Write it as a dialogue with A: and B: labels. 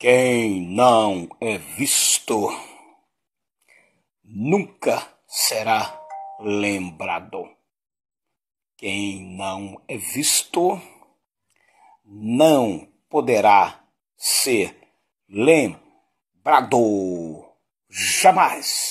A: Quem não é visto nunca será lembrado. Quem não é visto não poderá ser lembrado
B: jamais.